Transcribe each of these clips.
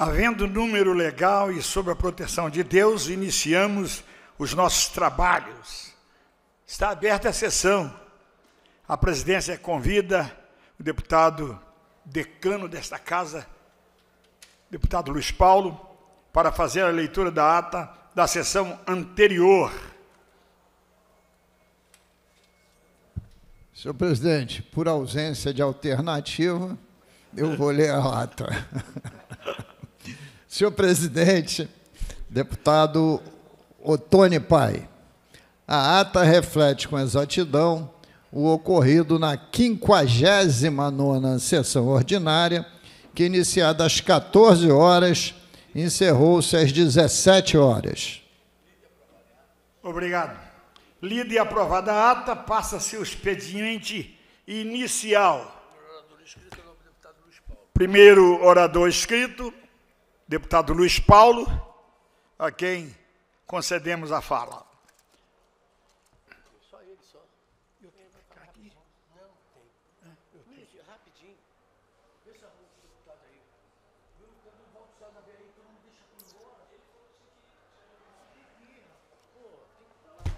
Havendo número legal e sob a proteção de Deus, iniciamos os nossos trabalhos. Está aberta a sessão. A presidência convida o deputado decano desta casa, deputado Luiz Paulo, para fazer a leitura da ata da sessão anterior. Senhor presidente, por ausência de alternativa, eu vou ler a ata. Senhor presidente, deputado Otone Pai, a ata reflete com exatidão o ocorrido na 59ª sessão ordinária, que iniciada às 14 horas, encerrou-se às 17 horas. Obrigado. Lida e aprovada a ata, passa-se o expediente inicial. Primeiro orador escrito, deputado Luiz Paulo, a quem concedemos a fala. Só ele, só. Eu tenho aqui. Não, Eu tenho. Rapidinho. Deixa deputado aí. Eu não embora. Ele falou Pô, tem que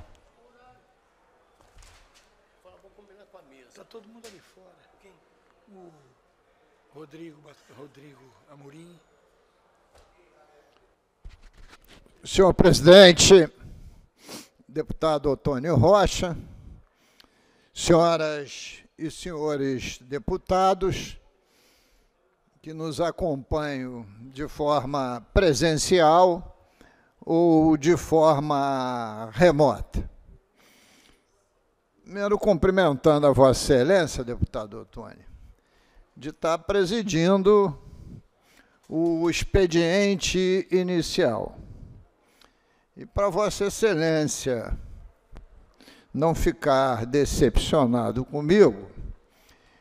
falar horário. vou combinar com a mesa. Está todo mundo ali fora. Quem? O Rodrigo, Rodrigo Amorim. Senhor presidente, deputado Otônio Rocha, senhoras e senhores deputados que nos acompanham de forma presencial ou de forma remota. Primeiro, cumprimentando a Vossa Excelência, deputado Otônio, de estar presidindo o expediente inicial e para Vossa Excelência não ficar decepcionado comigo,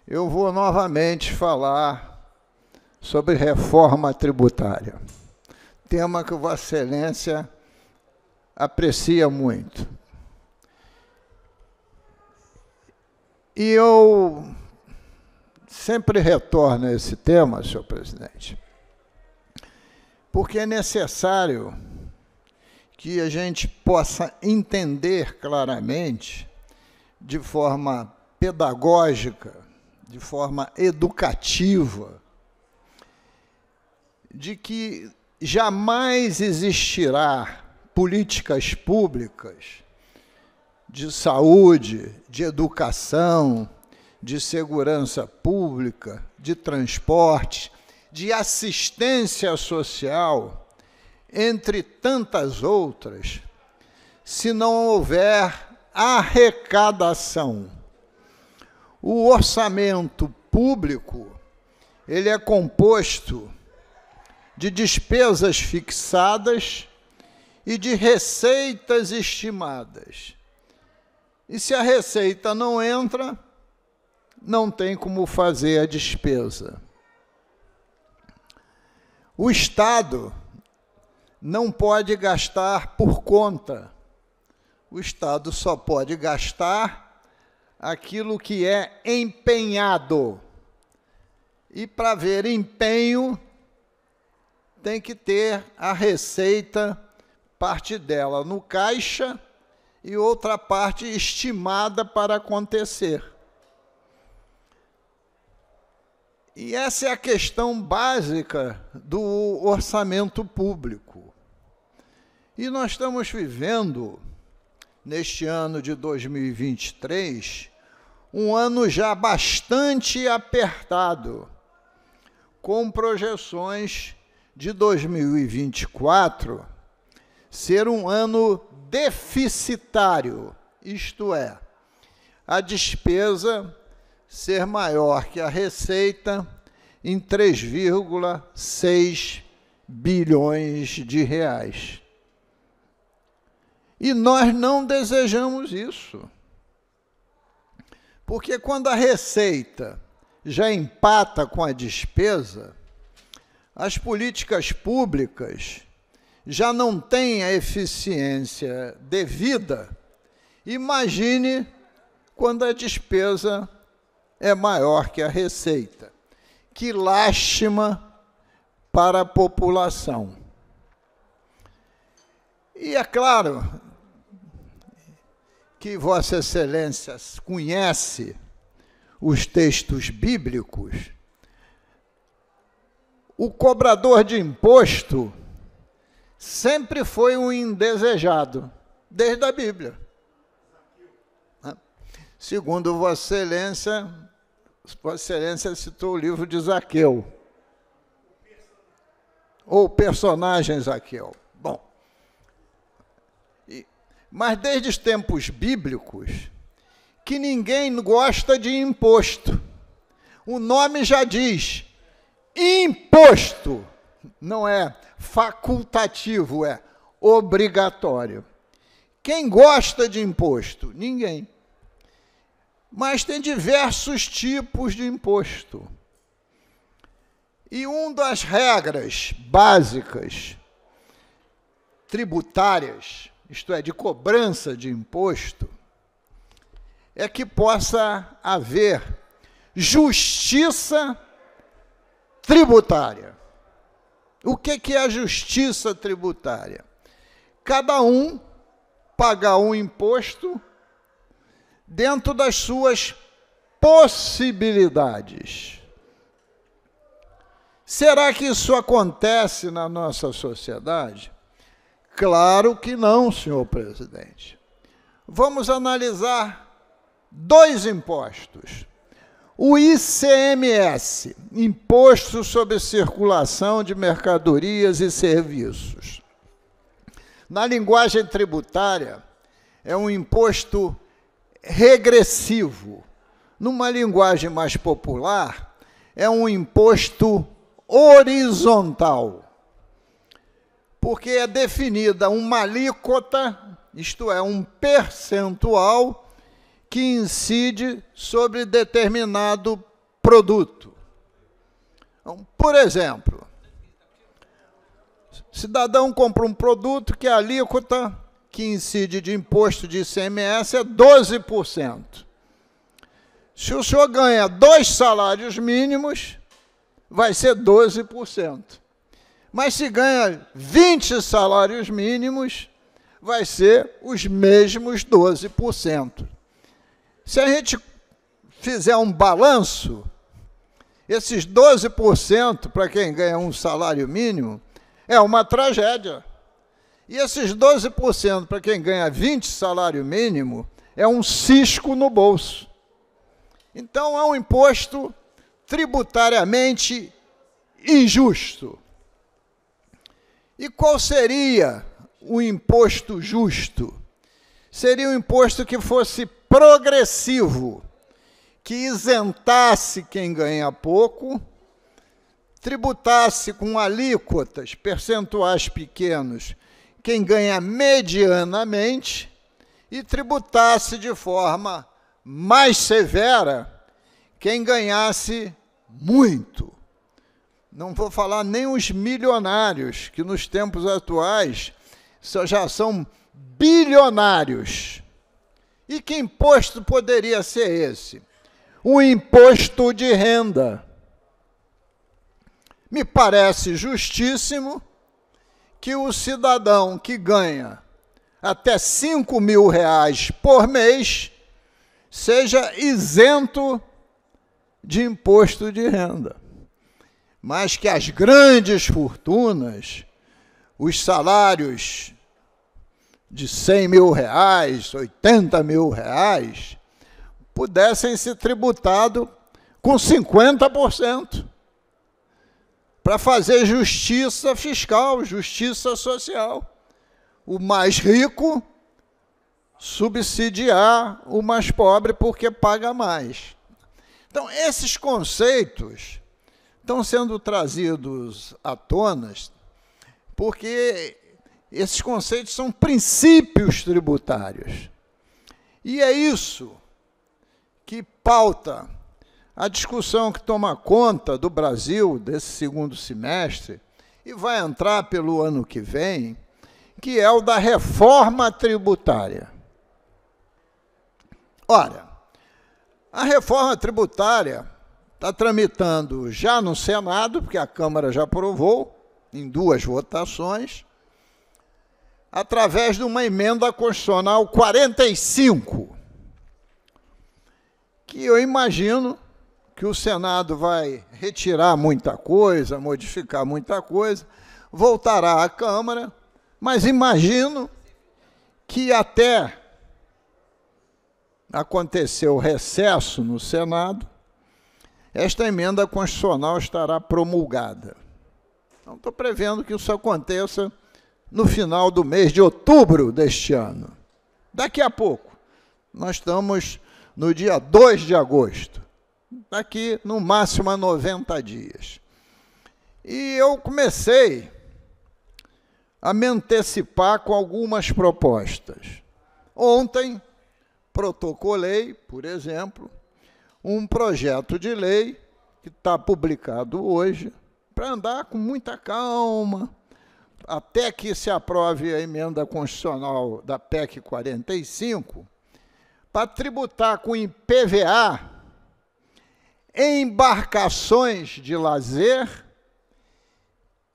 eu vou novamente falar sobre reforma tributária. Tema que Vossa Excelência aprecia muito. E eu sempre retorno a esse tema, senhor presidente, porque é necessário que a gente possa entender claramente, de forma pedagógica, de forma educativa, de que jamais existirá políticas públicas de saúde, de educação, de segurança pública, de transporte, de assistência social entre tantas outras, se não houver arrecadação. O orçamento público, ele é composto de despesas fixadas e de receitas estimadas. E se a receita não entra, não tem como fazer a despesa. O Estado não pode gastar por conta. O Estado só pode gastar aquilo que é empenhado. E para ver empenho, tem que ter a receita, parte dela no caixa e outra parte estimada para acontecer. E essa é a questão básica do orçamento público. E nós estamos vivendo, neste ano de 2023, um ano já bastante apertado, com projeções de 2024 ser um ano deficitário, isto é, a despesa ser maior que a receita em 3,6 bilhões de reais. E nós não desejamos isso. Porque quando a receita já empata com a despesa, as políticas públicas já não têm a eficiência devida. Imagine quando a despesa é maior que a receita. Que lástima para a população. E é claro, que Vossa Excelência conhece os textos bíblicos, o cobrador de imposto sempre foi um indesejado, desde a Bíblia. Segundo Vossa Excelência, Vossa Excelência citou o livro de Zaqueu, ou personagem Zaqueu. Mas desde os tempos bíblicos, que ninguém gosta de imposto. O nome já diz: imposto. Não é facultativo, é obrigatório. Quem gosta de imposto? Ninguém. Mas tem diversos tipos de imposto. E uma das regras básicas tributárias isto é, de cobrança de imposto, é que possa haver justiça tributária. O que é a justiça tributária? Cada um pagar um imposto dentro das suas possibilidades. Será que isso acontece na nossa sociedade? Claro que não, senhor presidente. Vamos analisar dois impostos. O ICMS, Imposto sobre Circulação de Mercadorias e Serviços. Na linguagem tributária, é um imposto regressivo. Numa linguagem mais popular, é um imposto horizontal porque é definida uma alíquota, isto é, um percentual, que incide sobre determinado produto. Então, por exemplo, cidadão compra um produto que a alíquota que incide de imposto de ICMS é 12%. Se o senhor ganha dois salários mínimos, vai ser 12%. Mas se ganha 20 salários mínimos, vai ser os mesmos 12%. Se a gente fizer um balanço, esses 12% para quem ganha um salário mínimo é uma tragédia. E esses 12% para quem ganha 20 salário mínimo é um cisco no bolso. Então é um imposto tributariamente injusto. E qual seria o imposto justo? Seria um imposto que fosse progressivo, que isentasse quem ganha pouco, tributasse com alíquotas, percentuais pequenos, quem ganha medianamente e tributasse de forma mais severa quem ganhasse muito não vou falar nem os milionários, que nos tempos atuais já são bilionários. E que imposto poderia ser esse? O imposto de renda. Me parece justíssimo que o cidadão que ganha até 5 mil reais por mês seja isento de imposto de renda mas que as grandes fortunas, os salários de 100 mil reais, 80 mil reais, pudessem ser tributados com 50%, para fazer justiça fiscal, justiça social. O mais rico subsidiar o mais pobre porque paga mais. Então, esses conceitos estão sendo trazidos à tona porque esses conceitos são princípios tributários. E é isso que pauta a discussão que toma conta do Brasil desse segundo semestre e vai entrar pelo ano que vem, que é o da reforma tributária. Ora, a reforma tributária Está tramitando já no Senado, porque a Câmara já aprovou, em duas votações, através de uma emenda constitucional 45, que eu imagino que o Senado vai retirar muita coisa, modificar muita coisa, voltará à Câmara, mas imagino que até aconteceu o recesso no Senado, esta emenda constitucional estará promulgada. Então, estou prevendo que isso aconteça no final do mês de outubro deste ano. Daqui a pouco. Nós estamos no dia 2 de agosto. Daqui, no máximo, a 90 dias. E eu comecei a me antecipar com algumas propostas. Ontem, protocolei, por exemplo, um projeto de lei que está publicado hoje, para andar com muita calma, até que se aprove a emenda constitucional da PEC 45, para tributar com IPVA embarcações de lazer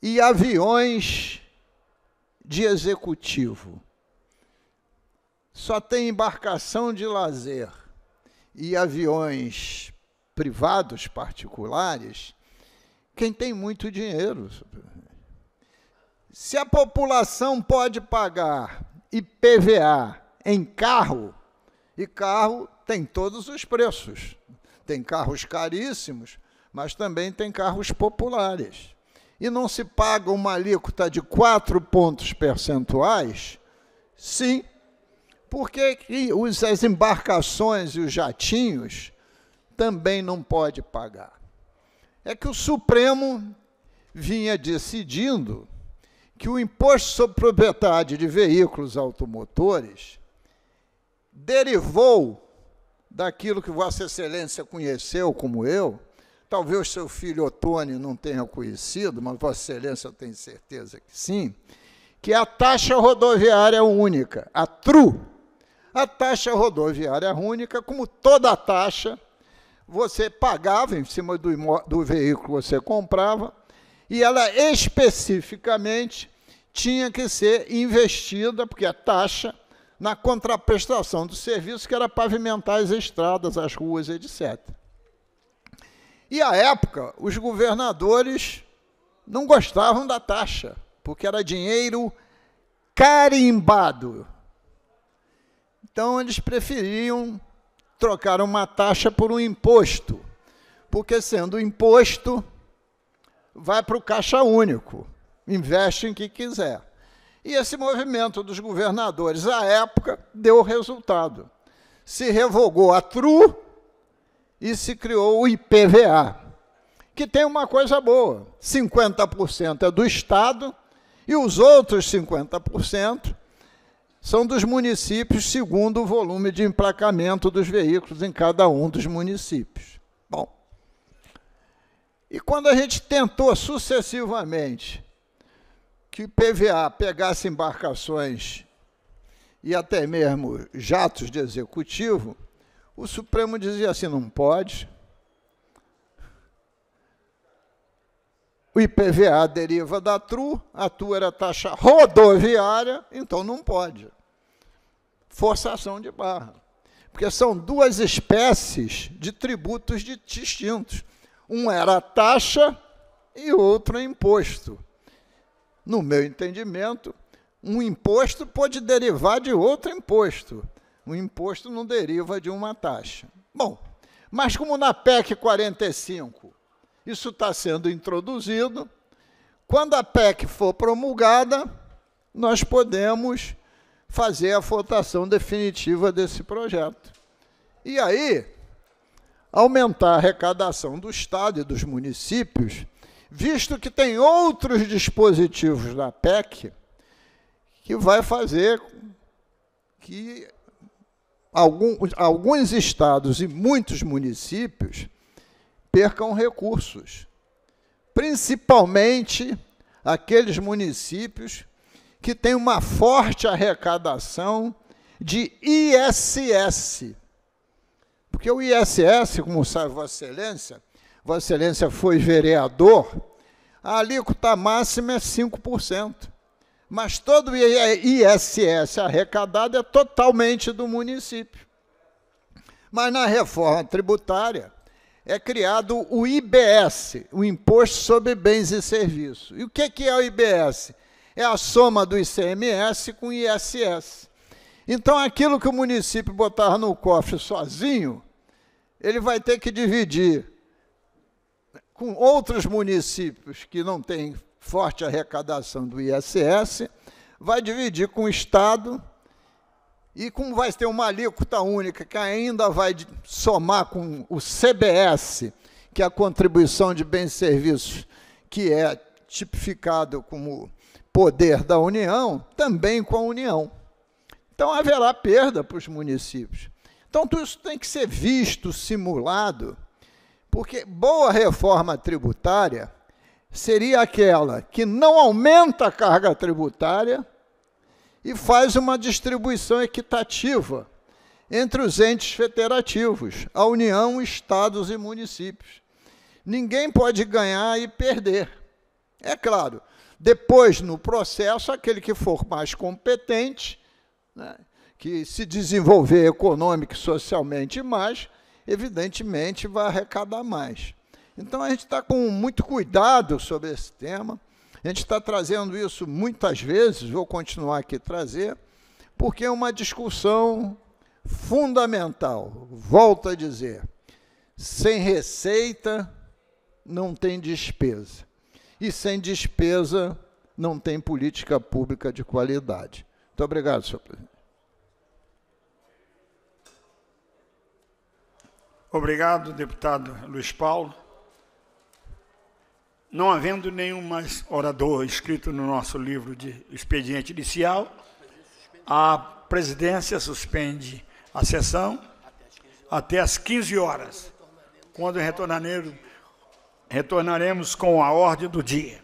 e aviões de executivo. Só tem embarcação de lazer e aviões privados particulares quem tem muito dinheiro. Se a população pode pagar IPVA em carro, e carro tem todos os preços. Tem carros caríssimos, mas também tem carros populares. E não se paga uma alíquota de 4 pontos percentuais? Sim, por que, que os, as embarcações e os jatinhos também não pode pagar? É que o Supremo vinha decidindo que o imposto sobre propriedade de veículos automotores derivou daquilo que Vossa Excelência conheceu, como eu, talvez seu filho Otônio não tenha conhecido, mas Vossa Excelência tem certeza que sim, que a taxa rodoviária é única, a TRU, a taxa rodoviária é única, como toda a taxa, você pagava em cima do, do veículo que você comprava, e ela especificamente tinha que ser investida, porque a taxa, na contraprestação do serviço, que era pavimentar as estradas, as ruas, etc. E à época, os governadores não gostavam da taxa, porque era dinheiro carimbado. Então eles preferiam trocar uma taxa por um imposto, porque sendo imposto, vai para o caixa único, investe em que quiser. E esse movimento dos governadores à época deu resultado. Se revogou a TRU e se criou o IPVA, que tem uma coisa boa: 50% é do Estado e os outros 50% são dos municípios segundo o volume de emplacamento dos veículos em cada um dos municípios. Bom, e quando a gente tentou sucessivamente que o PVA pegasse embarcações e até mesmo jatos de executivo, o Supremo dizia assim: não pode. O IPVA deriva da TRU, a TRU era taxa rodoviária, então não pode forçação de barra. Porque são duas espécies de tributos distintos. Um era taxa e outro é imposto. No meu entendimento, um imposto pode derivar de outro imposto. Um imposto não deriva de uma taxa. Bom, mas como na PEC 45 isso está sendo introduzido, quando a PEC for promulgada, nós podemos fazer a votação definitiva desse projeto. E aí, aumentar a arrecadação do Estado e dos municípios, visto que tem outros dispositivos da PEC que vai fazer que alguns, alguns estados e muitos municípios percam recursos, principalmente aqueles municípios que tem uma forte arrecadação de ISS. Porque o ISS, como sabe Vossa Excelência, Vossa Excelência foi vereador, a alíquota máxima é 5%. Mas todo o ISS arrecadado é totalmente do município. Mas na reforma tributária é criado o IBS, o Imposto sobre Bens e Serviços. E o que é o IBS? é a soma do ICMS com o ISS. Então, aquilo que o município botar no cofre sozinho, ele vai ter que dividir com outros municípios que não têm forte arrecadação do ISS, vai dividir com o Estado, e como vai ter uma alíquota única, que ainda vai somar com o CBS, que é a contribuição de bens e serviços, que é tipificado como poder da União também com a União. Então haverá perda para os municípios. Então tudo isso tem que ser visto, simulado, porque boa reforma tributária seria aquela que não aumenta a carga tributária e faz uma distribuição equitativa entre os entes federativos, a União, estados e municípios. Ninguém pode ganhar e perder. É claro. Depois, no processo, aquele que for mais competente, né, que se desenvolver econômico e socialmente mais, evidentemente vai arrecadar mais. Então, a gente está com muito cuidado sobre esse tema. A gente está trazendo isso muitas vezes, vou continuar aqui trazer, porque é uma discussão fundamental. Volto a dizer: sem receita não tem despesa. E sem despesa não tem política pública de qualidade. Muito obrigado, senhor presidente. Obrigado, deputado Luiz Paulo. Não havendo nenhum mais orador inscrito no nosso livro de expediente inicial, a presidência suspende a sessão até às 15 horas. Quando retornaremos retornaremos com a ordem do dia.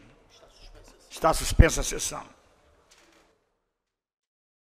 Está suspensa a sessão.